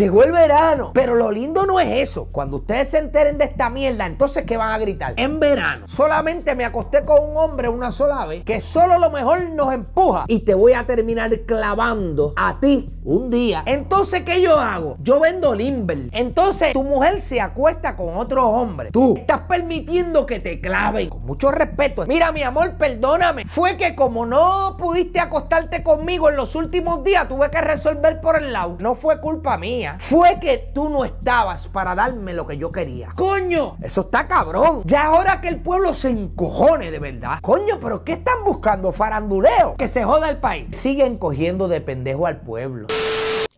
Llegó el verano. Pero lo lindo no es eso. Cuando ustedes se enteren de esta mierda, entonces ¿qué van a gritar? En verano. Solamente me acosté con un hombre una sola vez que solo lo mejor nos empuja. Y te voy a terminar clavando a ti un día. Entonces, ¿qué yo hago? Yo vendo Limber. Entonces, tu mujer se acuesta con otro hombre. Tú estás permitiendo que te claven. Con mucho respeto. Mira, mi amor, perdóname. Fue que como no pudiste acostarte conmigo en los últimos días, tuve que resolver por el lado. No fue culpa mía fue que tú no estabas para darme lo que yo quería. ¡Coño! Eso está cabrón. Ya ahora que el pueblo se encojone de verdad. Coño, pero ¿qué están buscando? Faranduleo. Que se joda el país. Siguen cogiendo de pendejo al pueblo.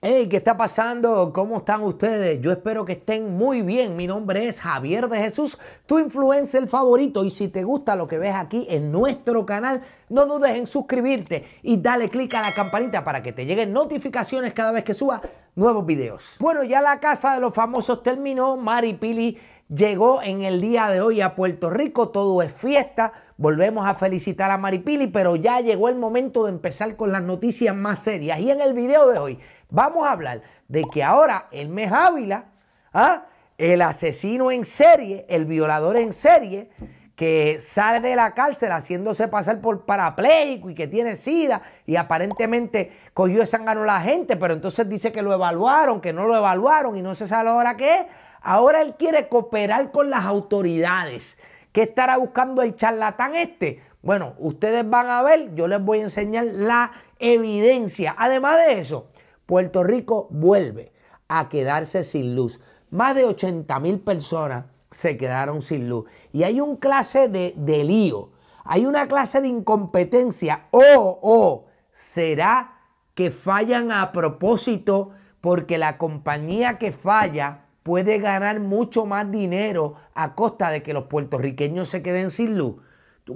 Hey, ¿qué está pasando? ¿Cómo están ustedes? Yo espero que estén muy bien. Mi nombre es Javier de Jesús, tu influencer favorito. Y si te gusta lo que ves aquí en nuestro canal, no dudes en suscribirte y dale click a la campanita para que te lleguen notificaciones cada vez que suba nuevos videos. Bueno, ya la casa de los famosos terminó. Mari Pili llegó en el día de hoy a Puerto Rico. Todo es fiesta. Volvemos a felicitar a Maripili, pero ya llegó el momento de empezar con las noticias más serias. Y en el video de hoy Vamos a hablar de que ahora el mes Ávila, ¿ah? el asesino en serie, el violador en serie, que sale de la cárcel haciéndose pasar por parapléjico y que tiene sida y aparentemente cogió esa a la gente, pero entonces dice que lo evaluaron, que no lo evaluaron y no se sabe ahora qué es. Ahora él quiere cooperar con las autoridades. ¿Qué estará buscando el charlatán este? Bueno, ustedes van a ver, yo les voy a enseñar la evidencia. Además de eso, Puerto Rico vuelve a quedarse sin luz. Más de 80 mil personas se quedaron sin luz. Y hay un clase de, de lío, hay una clase de incompetencia. O, o será que fallan a propósito porque la compañía que falla puede ganar mucho más dinero a costa de que los puertorriqueños se queden sin luz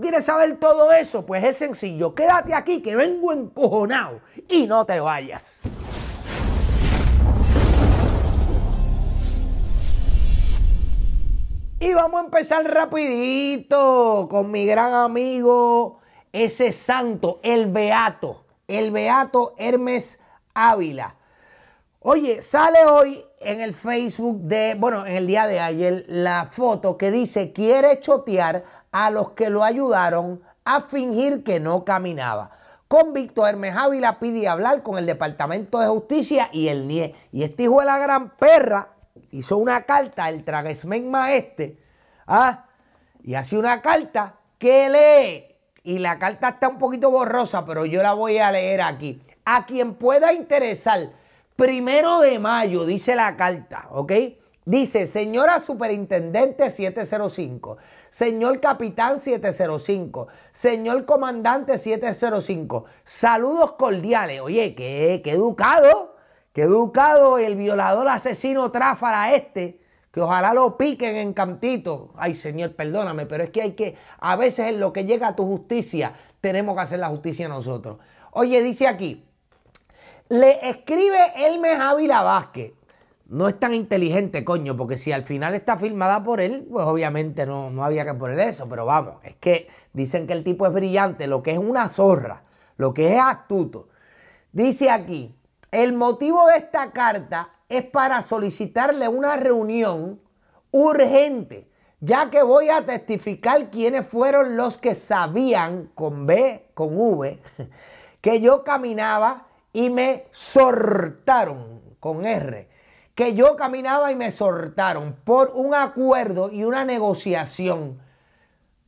quieres saber todo eso? Pues es sencillo. Quédate aquí que vengo encojonado y no te vayas. Y vamos a empezar rapidito con mi gran amigo, ese santo, el Beato, el Beato Hermes Ávila. Oye, sale hoy en el Facebook de, bueno, en el día de ayer, la foto que dice, quiere chotear a los que lo ayudaron a fingir que no caminaba. Con Convicto Hermes la pide hablar con el Departamento de Justicia y el NIE. Y este hijo de la gran perra hizo una carta, el travesmen este, ¿ah? y hace una carta que lee. Y la carta está un poquito borrosa, pero yo la voy a leer aquí. A quien pueda interesar, primero de mayo, dice la carta, ¿ok? Dice, señora superintendente 705, señor capitán 705, señor comandante 705, saludos cordiales. Oye, qué, educado, qué educado el violador asesino tráfara este, que ojalá lo piquen en cantito. Ay, señor, perdóname, pero es que hay que, a veces en lo que llega a tu justicia, tenemos que hacer la justicia nosotros. Oye, dice aquí, le escribe Elmes Ávila Vázquez no es tan inteligente, coño, porque si al final está filmada por él, pues obviamente no, no había que poner eso, pero vamos, es que dicen que el tipo es brillante, lo que es una zorra, lo que es astuto. Dice aquí, el motivo de esta carta es para solicitarle una reunión urgente, ya que voy a testificar quiénes fueron los que sabían con B, con V, que yo caminaba y me sortaron con R que yo caminaba y me sortaron por un acuerdo y una negociación.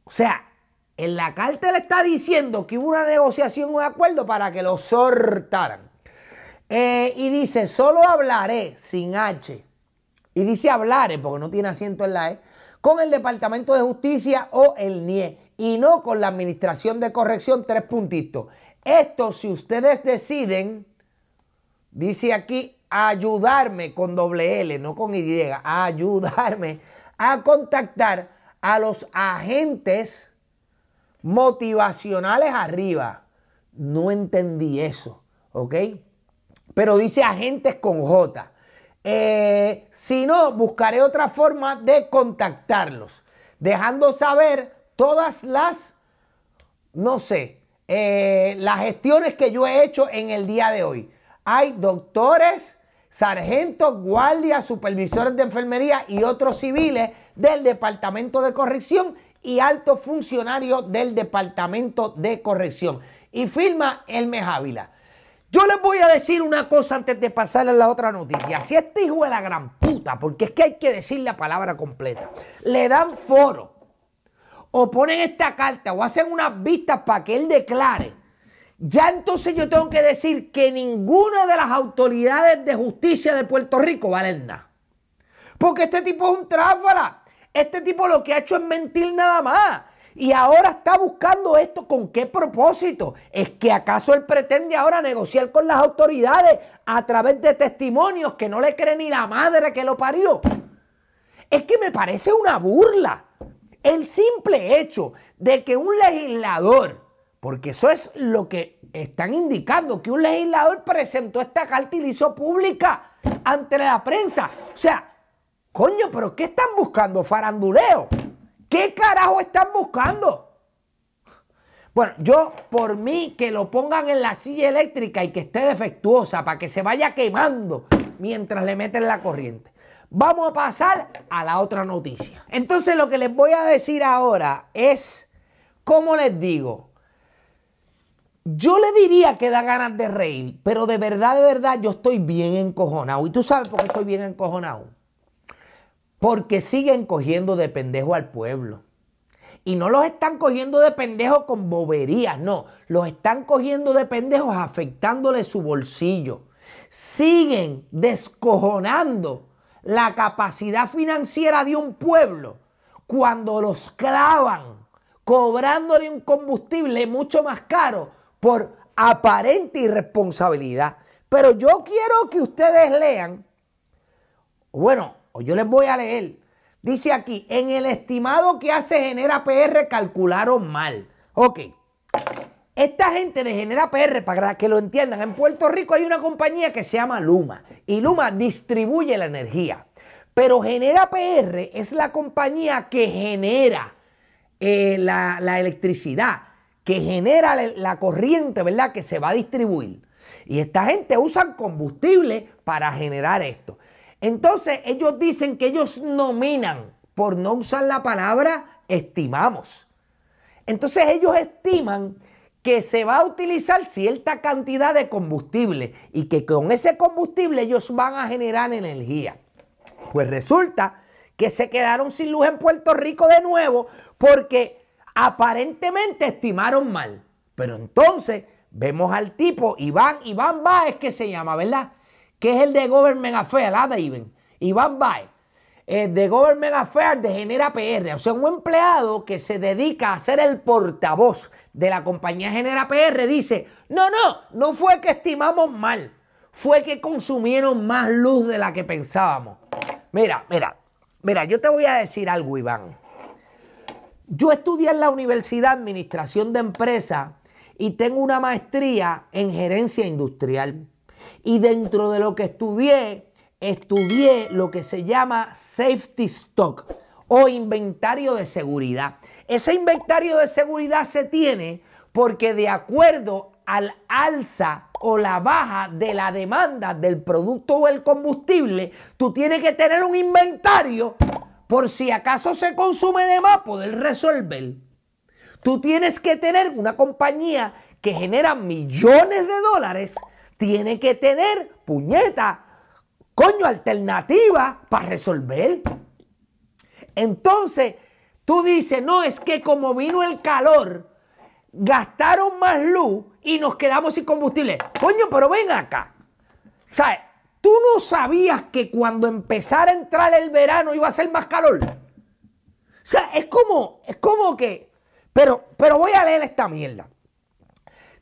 O sea, en la carta le está diciendo que hubo una negociación, un acuerdo para que lo sortaran. Eh, y dice, solo hablaré sin H. Y dice hablaré, porque no tiene asiento en la E, con el Departamento de Justicia o el NIE. Y no con la Administración de Corrección, tres puntitos. Esto si ustedes deciden, dice aquí, ayudarme con doble L, no con Y, ayudarme a contactar a los agentes motivacionales arriba. No entendí eso, ¿ok? Pero dice agentes con J. Eh, si no, buscaré otra forma de contactarlos, dejando saber todas las, no sé, eh, las gestiones que yo he hecho en el día de hoy. Hay doctores sargentos, guardias, supervisores de enfermería y otros civiles del Departamento de Corrección y altos funcionarios del Departamento de Corrección. Y firma Hermes Ávila. Yo les voy a decir una cosa antes de pasarles la otra noticia. Si este hijo de la gran puta, porque es que hay que decir la palabra completa, le dan foro o ponen esta carta o hacen unas vistas para que él declare ya entonces yo tengo que decir que ninguna de las autoridades de justicia de Puerto Rico valen nada. Porque este tipo es un tráfala. Este tipo lo que ha hecho es mentir nada más. Y ahora está buscando esto con qué propósito. ¿Es que acaso él pretende ahora negociar con las autoridades a través de testimonios que no le cree ni la madre que lo parió? Es que me parece una burla. El simple hecho de que un legislador porque eso es lo que están indicando, que un legislador presentó esta carta y la hizo pública ante la prensa. O sea, coño, pero ¿qué están buscando? Faranduleo. ¿Qué carajo están buscando? Bueno, yo por mí que lo pongan en la silla eléctrica y que esté defectuosa para que se vaya quemando mientras le meten la corriente. Vamos a pasar a la otra noticia. Entonces lo que les voy a decir ahora es, ¿cómo les digo? Yo le diría que da ganas de reír, pero de verdad, de verdad, yo estoy bien encojonado. Y tú sabes por qué estoy bien encojonado. Porque siguen cogiendo de pendejo al pueblo. Y no los están cogiendo de pendejo con boberías, no. Los están cogiendo de pendejos afectándole su bolsillo. Siguen descojonando la capacidad financiera de un pueblo cuando los clavan cobrándole un combustible mucho más caro por aparente irresponsabilidad. Pero yo quiero que ustedes lean, bueno, yo les voy a leer. Dice aquí, en el estimado que hace Genera PR calcularon mal. Ok. Esta gente de Genera PR, para que lo entiendan, en Puerto Rico hay una compañía que se llama Luma y Luma distribuye la energía. Pero Genera PR es la compañía que genera eh, la electricidad que genera la corriente, ¿verdad? Que se va a distribuir. Y esta gente usa combustible para generar esto. Entonces ellos dicen que ellos nominan, por no usar la palabra estimamos. Entonces ellos estiman que se va a utilizar cierta cantidad de combustible y que con ese combustible ellos van a generar energía. Pues resulta que se quedaron sin luz en Puerto Rico de nuevo porque aparentemente estimaron mal. Pero entonces vemos al tipo, Iván, Iván Baez que se llama, ¿verdad? Que es el de Government Affairs, ¿verdad, Iván? Iván Baez, el de Government Affairs de Genera PR, o sea, un empleado que se dedica a ser el portavoz de la compañía Genera PR, dice, no, no, no fue que estimamos mal, fue que consumieron más luz de la que pensábamos. Mira, mira, mira, yo te voy a decir algo, Iván. Yo estudié en la Universidad Administración de Empresas y tengo una maestría en gerencia industrial. Y dentro de lo que estudié, estudié lo que se llama safety stock o inventario de seguridad. Ese inventario de seguridad se tiene porque de acuerdo al alza o la baja de la demanda del producto o el combustible, tú tienes que tener un inventario por si acaso se consume de más, poder resolver. Tú tienes que tener una compañía que genera millones de dólares, tiene que tener puñeta, coño, alternativa para resolver. Entonces, tú dices, no, es que como vino el calor, gastaron más luz y nos quedamos sin combustible. Coño, pero ven acá. ¿Sabes? ¿Tú no sabías que cuando empezara a entrar el verano iba a ser más calor? O sea, es como, es como que... Pero, pero voy a leer esta mierda.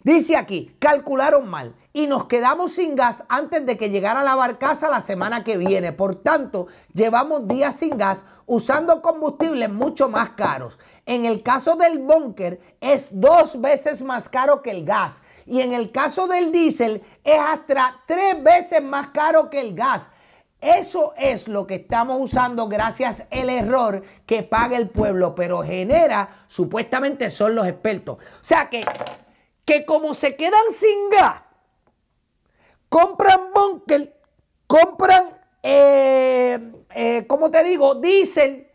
Dice aquí, calcularon mal y nos quedamos sin gas antes de que llegara la barcaza la semana que viene. Por tanto, llevamos días sin gas usando combustibles mucho más caros. En el caso del búnker es dos veces más caro que el gas y en el caso del diésel es hasta tres veces más caro que el gas. Eso es lo que estamos usando gracias al error que paga el pueblo, pero genera, supuestamente son los expertos. O sea que, que como se quedan sin gas, compran bunker, compran, eh, eh ¿cómo te digo? diésel,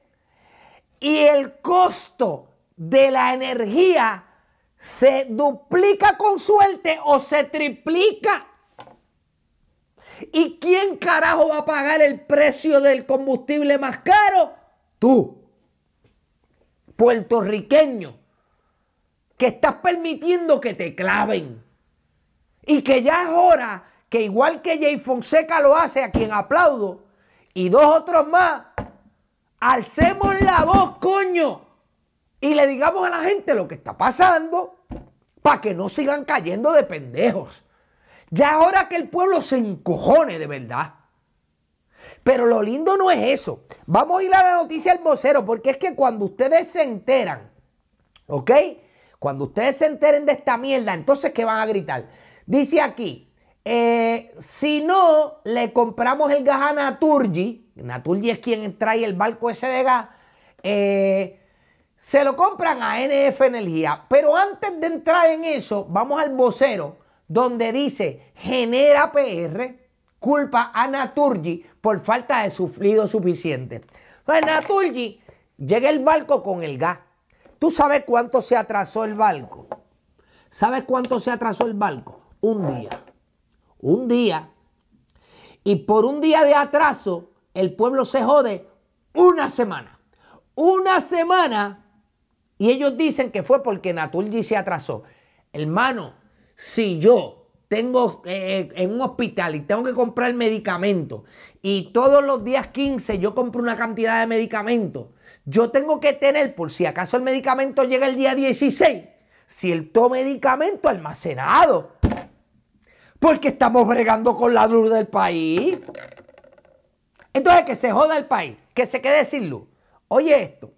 y el costo de la energía se duplica con suerte o se triplica. ¿Y quién carajo va a pagar el precio del combustible más caro? Tú, puertorriqueño, que estás permitiendo que te claven. Y que ya es hora que igual que Jay Fonseca lo hace, a quien aplaudo, y dos otros más, alcemos la voz, coño y le digamos a la gente lo que está pasando para que no sigan cayendo de pendejos. Ya es hora que el pueblo se encojone de verdad. Pero lo lindo no es eso. Vamos a ir a la noticia al vocero, porque es que cuando ustedes se enteran, ¿ok? Cuando ustedes se enteren de esta mierda, entonces ¿qué van a gritar? Dice aquí, eh, si no le compramos el gas a Naturgy, Naturgy es quien trae el barco ese de gas, eh, se lo compran a NF Energía. Pero antes de entrar en eso, vamos al vocero donde dice genera PR, culpa a Naturgy por falta de sufrido suficiente. Entonces Naturgy llega el barco con el gas. ¿Tú sabes cuánto se atrasó el barco? ¿Sabes cuánto se atrasó el barco? Un día. Un día. Y por un día de atraso, el pueblo se jode una semana. Una semana y ellos dicen que fue porque Naturgy se atrasó. Hermano, si yo tengo eh, en un hospital y tengo que comprar medicamento y todos los días 15 yo compro una cantidad de medicamento, yo tengo que tener, por si acaso el medicamento llega el día 16, cierto medicamento almacenado. Porque estamos bregando con la luz del país. Entonces, que se joda el país, que se quede sin luz. Oye esto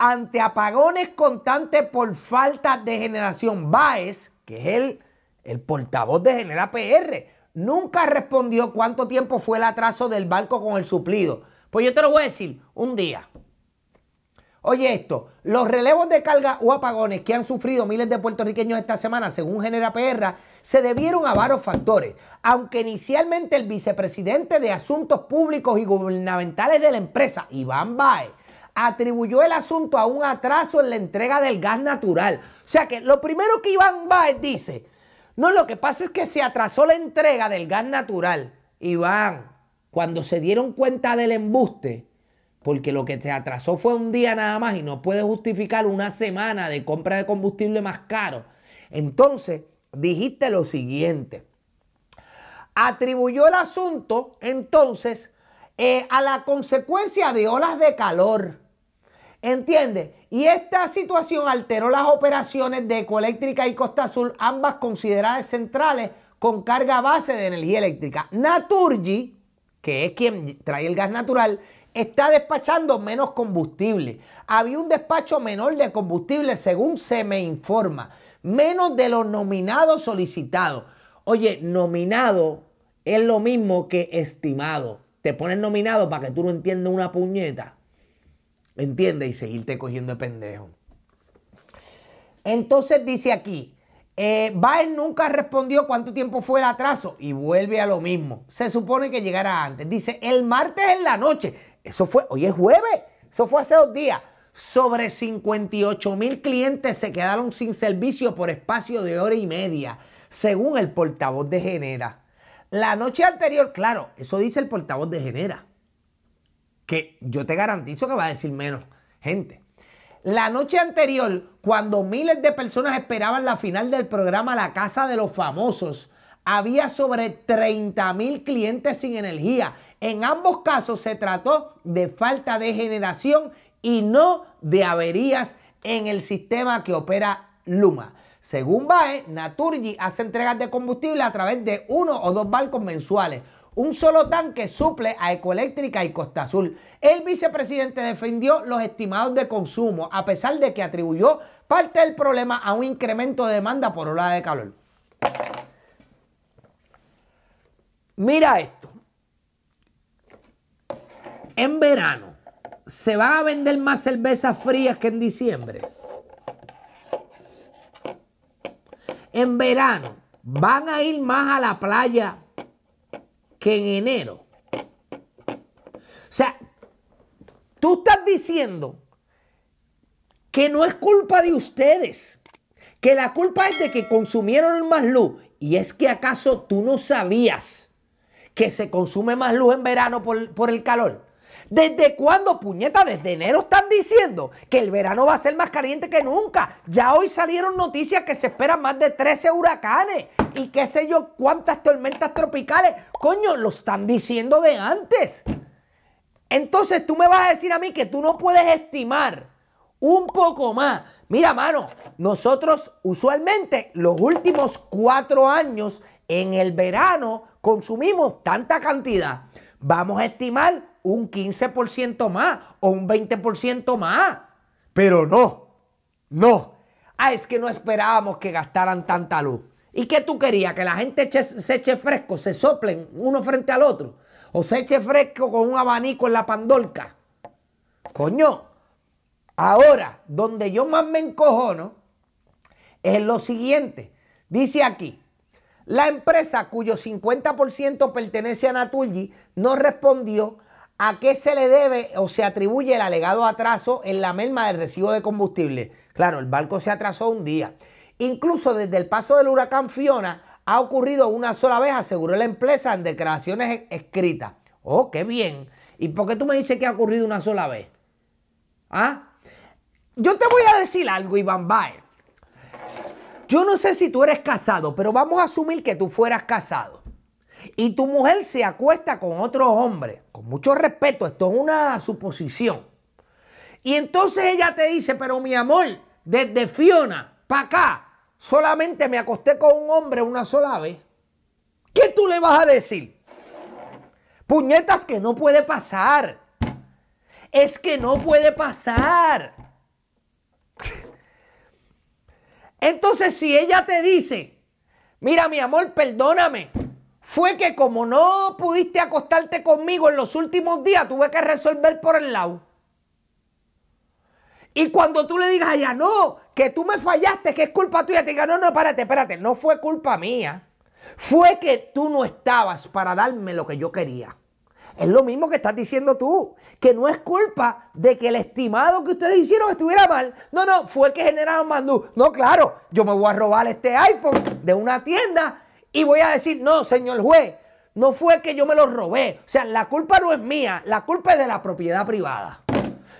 ante apagones constantes por falta de generación. Baez, que es el, el portavoz de general PR, nunca respondió cuánto tiempo fue el atraso del banco con el suplido. Pues yo te lo voy a decir, un día. Oye esto, los relevos de carga o apagones que han sufrido miles de puertorriqueños esta semana, según Genera PR, se debieron a varios factores. Aunque inicialmente el vicepresidente de Asuntos Públicos y Gubernamentales de la empresa, Iván Baez, atribuyó el asunto a un atraso en la entrega del gas natural. O sea que lo primero que Iván Báez dice, no, lo que pasa es que se atrasó la entrega del gas natural. Iván, cuando se dieron cuenta del embuste, porque lo que se atrasó fue un día nada más y no puede justificar una semana de compra de combustible más caro. Entonces, dijiste lo siguiente. Atribuyó el asunto entonces eh, a la consecuencia de olas de calor. ¿Entiendes? Y esta situación alteró las operaciones de Ecoeléctrica y Costa Azul, ambas consideradas centrales con carga base de energía eléctrica. Naturgy, que es quien trae el gas natural, está despachando menos combustible. Había un despacho menor de combustible, según se me informa, menos de lo nominado solicitado. Oye, nominado es lo mismo que estimado te ponen nominado para que tú no entiendas una puñeta. ¿Entiendes? Y seguirte cogiendo de pendejo. Entonces dice aquí, eh, nunca respondió cuánto tiempo fue el atraso y vuelve a lo mismo. Se supone que llegará antes. Dice, el martes en la noche. Eso fue, hoy es jueves. Eso fue hace dos días. Sobre 58 mil clientes se quedaron sin servicio por espacio de hora y media, según el portavoz de Genera. La noche anterior, claro, eso dice el portavoz de Genera, que yo te garantizo que va a decir menos gente. La noche anterior, cuando miles de personas esperaban la final del programa La Casa de los Famosos, había sobre 30 mil clientes sin energía. En ambos casos se trató de falta de generación y no de averías en el sistema que opera Luma. Según BAE, Naturgy hace entregas de combustible a través de uno o dos barcos mensuales. Un solo tanque suple a Ecoeléctrica y Costa Azul. El vicepresidente defendió los estimados de consumo, a pesar de que atribuyó parte del problema a un incremento de demanda por ola de calor. Mira esto. En verano, ¿se van a vender más cervezas frías que en diciembre? en verano van a ir más a la playa que en enero. O sea, tú estás diciendo que no es culpa de ustedes, que la culpa es de que consumieron más luz. Y es que acaso tú no sabías que se consume más luz en verano por, por el calor. ¿Desde cuándo, puñeta? Desde enero están diciendo que el verano va a ser más caliente que nunca. Ya hoy salieron noticias que se esperan más de 13 huracanes y qué sé yo cuántas tormentas tropicales. Coño, lo están diciendo de antes. Entonces tú me vas a decir a mí que tú no puedes estimar un poco más. Mira, mano, nosotros usualmente los últimos cuatro años en el verano consumimos tanta cantidad. Vamos a estimar un 15% más o un 20% más. Pero no, no. Ah, es que no esperábamos que gastaran tanta luz. ¿Y qué tú querías? ¿Que la gente se eche fresco, se soplen uno frente al otro? ¿O se eche fresco con un abanico en la pandolca. Coño, ahora, donde yo más me encojono es lo siguiente. Dice aquí, la empresa cuyo 50% pertenece a Naturgy no respondió ¿A qué se le debe o se atribuye el alegado atraso en la merma del recibo de combustible? Claro, el barco se atrasó un día. Incluso desde el paso del huracán Fiona ha ocurrido una sola vez, aseguró la empresa en declaraciones escritas. Oh, qué bien. ¿Y por qué tú me dices que ha ocurrido una sola vez? ¿Ah? Yo te voy a decir algo, Iván Baer. Yo no sé si tú eres casado, pero vamos a asumir que tú fueras casado y tu mujer se acuesta con otro hombre, con mucho respeto, esto es una suposición. Y entonces ella te dice, pero mi amor, desde Fiona para acá, solamente me acosté con un hombre una sola vez. ¿Qué tú le vas a decir? Puñetas que no puede pasar. Es que no puede pasar. Entonces si ella te dice, mira mi amor, perdóname, fue que como no pudiste acostarte conmigo en los últimos días, tuve que resolver por el lado. Y cuando tú le digas allá, no, que tú me fallaste, que es culpa tuya, te diga, no, no, espérate, espérate, no fue culpa mía. Fue que tú no estabas para darme lo que yo quería. Es lo mismo que estás diciendo tú, que no es culpa de que el estimado que ustedes hicieron estuviera mal. No, no, fue el que generaron Mandú. No, claro, yo me voy a robar este iPhone de una tienda y voy a decir, no, señor juez, no fue que yo me lo robé. O sea, la culpa no es mía, la culpa es de la propiedad privada.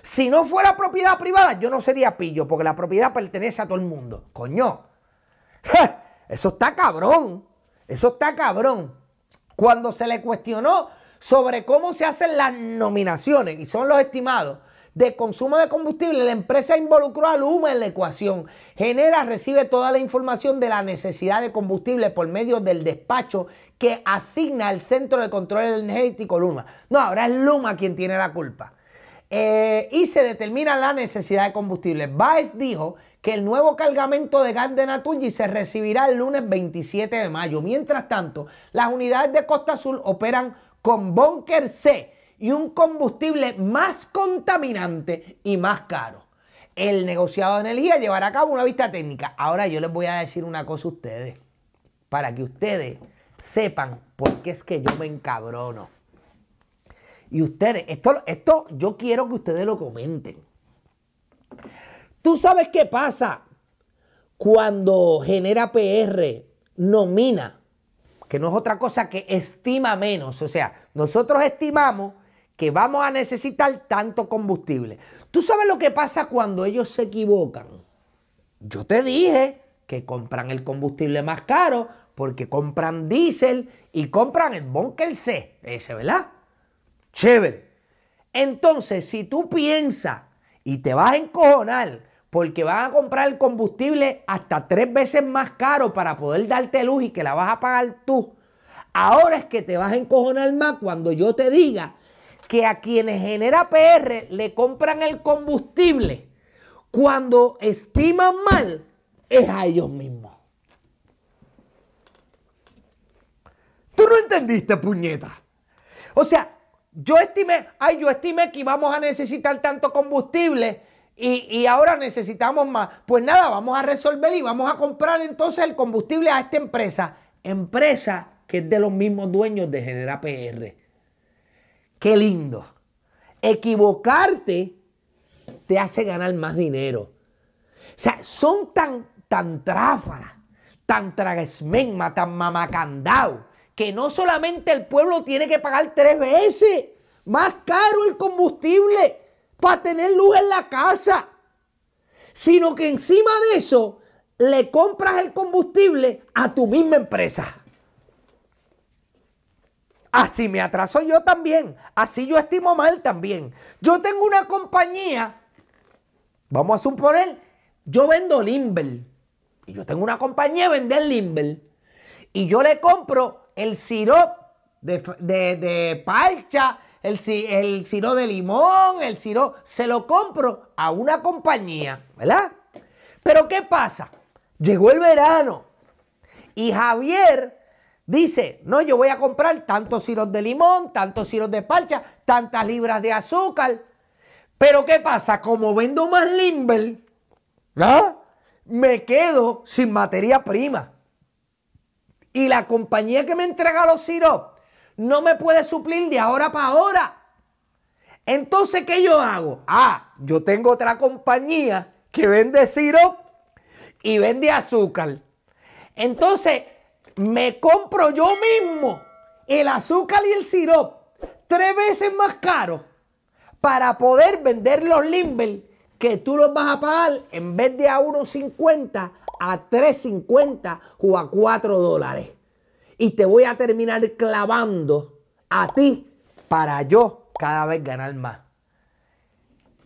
Si no fuera propiedad privada, yo no sería pillo, porque la propiedad pertenece a todo el mundo. Coño. Eso está cabrón. Eso está cabrón. Cuando se le cuestionó sobre cómo se hacen las nominaciones, y son los estimados, de consumo de combustible, la empresa involucró a Luma en la ecuación. Genera recibe toda la información de la necesidad de combustible por medio del despacho que asigna el Centro de Control Energético Luma. No, ahora es Luma quien tiene la culpa. Eh, y se determina la necesidad de combustible. Baez dijo que el nuevo cargamento de gas de Natunji se recibirá el lunes 27 de mayo. Mientras tanto, las unidades de Costa Azul operan con Bunker C y un combustible más contaminante y más caro. El negociado de energía llevará a cabo una vista técnica. Ahora yo les voy a decir una cosa a ustedes, para que ustedes sepan por qué es que yo me encabrono. Y ustedes, esto, esto yo quiero que ustedes lo comenten. ¿Tú sabes qué pasa cuando genera PR, nomina, que no es otra cosa que estima menos? O sea, nosotros estimamos que vamos a necesitar tanto combustible. ¿Tú sabes lo que pasa cuando ellos se equivocan? Yo te dije que compran el combustible más caro porque compran diésel y compran el Bunker C, ese, ¿verdad? Chévere. Entonces, si tú piensas y te vas a encojonar porque van a comprar el combustible hasta tres veces más caro para poder darte luz y que la vas a pagar tú, ahora es que te vas a encojonar más cuando yo te diga que a quienes genera PR le compran el combustible cuando estiman mal es a ellos mismos. Tú no entendiste, puñeta. O sea, yo estimé, ay, yo estimé que íbamos a necesitar tanto combustible y, y, ahora necesitamos más. Pues nada, vamos a resolver y vamos a comprar entonces el combustible a esta empresa. Empresa que es de los mismos dueños de Genera PR. Qué lindo. Equivocarte te hace ganar más dinero. O sea, son tan, tan tan tragesmenma, tan mamacandao, que no solamente el pueblo tiene que pagar tres veces más caro el combustible para tener luz en la casa, sino que encima de eso le compras el combustible a tu misma empresa. Así me atraso yo también. Así yo estimo mal también. Yo tengo una compañía, vamos a suponer, yo vendo limbel. Y yo tengo una compañía de vender Limber. Y yo le compro el sirope de, de, parcha, el, el siro de limón, el siro, se lo compro a una compañía, ¿verdad? Pero ¿qué pasa? Llegó el verano y Javier Dice, no, yo voy a comprar tantos siros de limón, tantos siros de parcha, tantas libras de azúcar. Pero ¿qué pasa? Como vendo más Limber, ¿ah? me quedo sin materia prima. Y la compañía que me entrega los siros no me puede suplir de ahora para ahora. Entonces, ¿qué yo hago? Ah, yo tengo otra compañía que vende siros y vende azúcar. Entonces, me compro yo mismo el azúcar y el sirop tres veces más caro para poder vender los Limber que tú los vas a pagar en vez de a 1.50 a 3.50 o a 4 dólares. Y te voy a terminar clavando a ti para yo cada vez ganar más.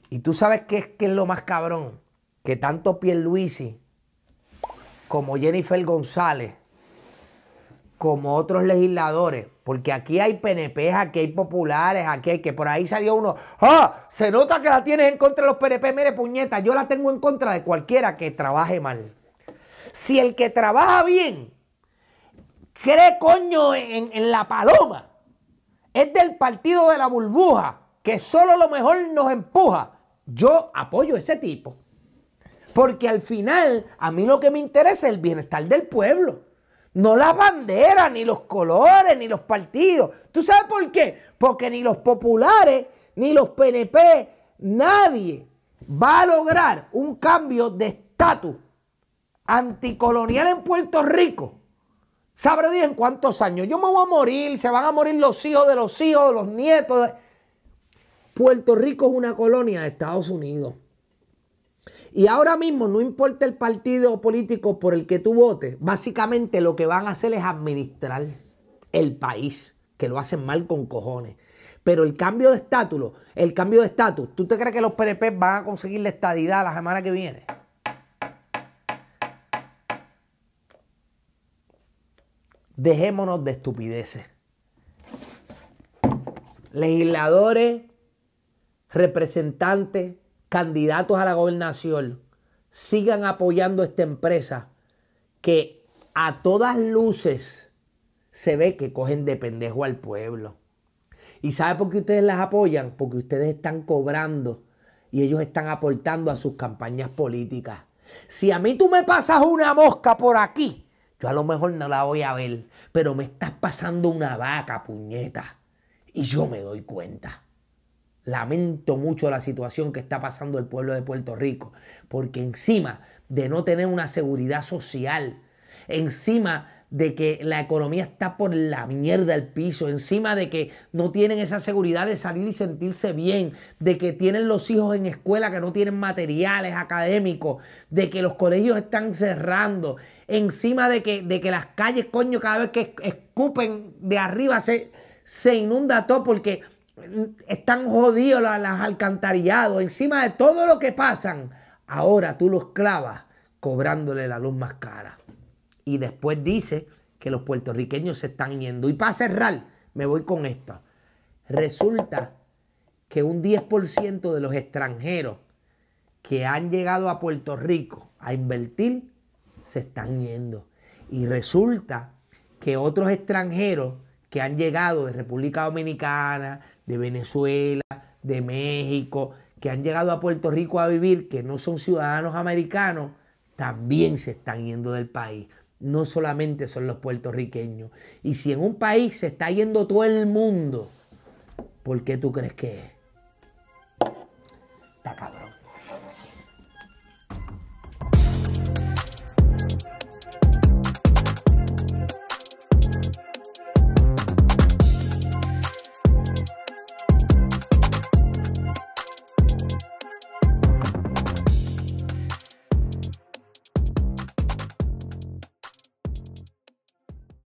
Y tú sabes que es, que es lo más cabrón, que tanto luisi como Jennifer González como otros legisladores, porque aquí hay PNP, aquí hay populares, aquí hay que por ahí salió uno, ¡ah! Se nota que la tienes en contra de los PNP, mire puñeta, yo la tengo en contra de cualquiera que trabaje mal. Si el que trabaja bien cree coño en, en la paloma, es del partido de la burbuja, que solo lo mejor nos empuja, yo apoyo a ese tipo. Porque al final, a mí lo que me interesa es el bienestar del pueblo. No las banderas, ni los colores, ni los partidos. ¿Tú sabes por qué? Porque ni los populares, ni los PNP, nadie va a lograr un cambio de estatus anticolonial en Puerto Rico. ¿Sabes bien en cuántos años. Yo me voy a morir, se van a morir los hijos de los hijos, los nietos. Puerto Rico es una colonia de Estados Unidos. Y ahora mismo, no importa el partido político por el que tú votes, básicamente lo que van a hacer es administrar el país, que lo hacen mal con cojones. Pero el cambio de estatus, el cambio de estatus, ¿tú te crees que los PNP van a conseguir la estadidad la semana que viene? Dejémonos de estupideces. Legisladores, representantes, candidatos a la gobernación sigan apoyando esta empresa que a todas luces se ve que cogen de pendejo al pueblo. ¿Y sabe por qué ustedes las apoyan? Porque ustedes están cobrando y ellos están aportando a sus campañas políticas. Si a mí tú me pasas una mosca por aquí, yo a lo mejor no la voy a ver, pero me estás pasando una vaca, puñeta. Y yo me doy cuenta. Lamento mucho la situación que está pasando el pueblo de Puerto Rico, porque encima de no tener una seguridad social, encima de que la economía está por la mierda al piso, encima de que no tienen esa seguridad de salir y sentirse bien, de que tienen los hijos en escuela que no tienen materiales académicos, de que los colegios están cerrando, encima de que, de que las calles, coño, cada vez que escupen de arriba se, se inunda todo porque están jodidos las, alcantarillados, encima de todo lo que pasan, ahora tú los clavas cobrándole la luz más cara. Y después dice que los puertorriqueños se están yendo. Y para cerrar, me voy con esto. Resulta que un 10% de los extranjeros que han llegado a Puerto Rico a invertir se están yendo. Y resulta que otros extranjeros que han llegado de República Dominicana, de Venezuela, de México, que han llegado a Puerto Rico a vivir, que no son ciudadanos americanos, también se están yendo del país. No solamente son los puertorriqueños. Y si en un país se está yendo todo el mundo, ¿por qué tú crees que es? Está